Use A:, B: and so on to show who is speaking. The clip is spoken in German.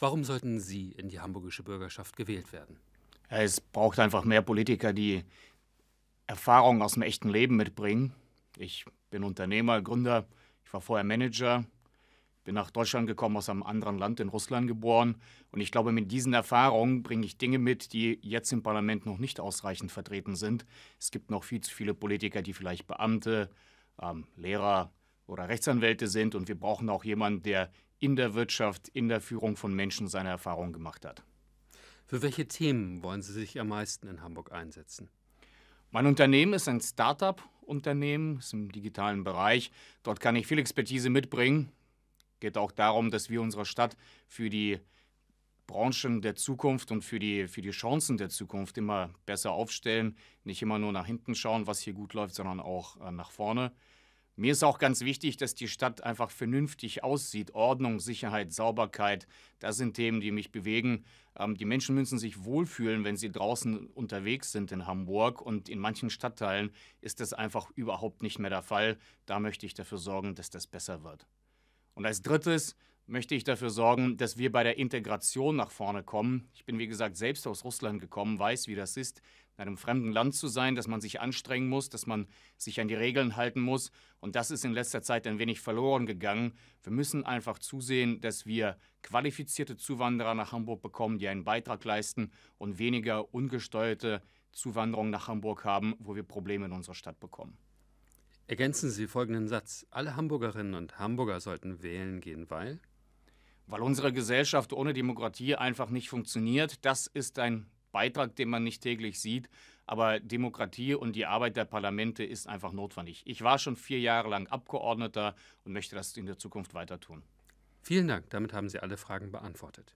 A: Warum sollten Sie in die hamburgische Bürgerschaft gewählt werden?
B: Es braucht einfach mehr Politiker, die Erfahrungen aus dem echten Leben mitbringen. Ich bin Unternehmer, Gründer, ich war vorher Manager, bin nach Deutschland gekommen, aus einem anderen Land in Russland geboren. Und ich glaube, mit diesen Erfahrungen bringe ich Dinge mit, die jetzt im Parlament noch nicht ausreichend vertreten sind. Es gibt noch viel zu viele Politiker, die vielleicht Beamte, ähm, Lehrer, oder Rechtsanwälte sind und wir brauchen auch jemanden, der in der Wirtschaft, in der Führung von Menschen seine Erfahrungen gemacht hat. Für welche Themen wollen Sie sich am meisten in Hamburg einsetzen? Mein Unternehmen ist ein Start-up-Unternehmen, ist im digitalen Bereich. Dort kann ich viel Expertise mitbringen. Geht auch darum, dass wir unsere Stadt für die Branchen der Zukunft und für die, für die Chancen der Zukunft immer besser aufstellen. Nicht immer nur nach hinten schauen, was hier gut läuft, sondern auch äh, nach vorne. Mir ist auch ganz wichtig, dass die Stadt einfach vernünftig aussieht. Ordnung, Sicherheit, Sauberkeit, das sind Themen, die mich bewegen. Ähm, die Menschen müssen sich wohlfühlen, wenn sie draußen unterwegs sind in Hamburg. Und in manchen Stadtteilen ist das einfach überhaupt nicht mehr der Fall. Da möchte ich dafür sorgen, dass das besser wird. Und als drittes, möchte ich dafür sorgen, dass wir bei der Integration nach vorne kommen. Ich bin, wie gesagt, selbst aus Russland gekommen, weiß, wie das ist, in einem fremden Land zu sein, dass man sich anstrengen muss, dass man sich an die Regeln halten muss. Und das ist in letzter Zeit ein wenig verloren gegangen. Wir müssen einfach zusehen, dass wir qualifizierte Zuwanderer nach Hamburg bekommen, die einen Beitrag leisten und weniger ungesteuerte Zuwanderung nach Hamburg haben, wo wir Probleme in unserer Stadt bekommen. Ergänzen Sie folgenden Satz. Alle Hamburgerinnen und Hamburger sollten wählen gehen, weil weil unsere Gesellschaft ohne Demokratie einfach nicht funktioniert. Das ist ein Beitrag, den man nicht täglich sieht. Aber Demokratie und die Arbeit der Parlamente ist einfach notwendig. Ich war schon vier Jahre lang Abgeordneter und möchte das in der Zukunft weiter tun. Vielen Dank. Damit haben Sie alle Fragen beantwortet.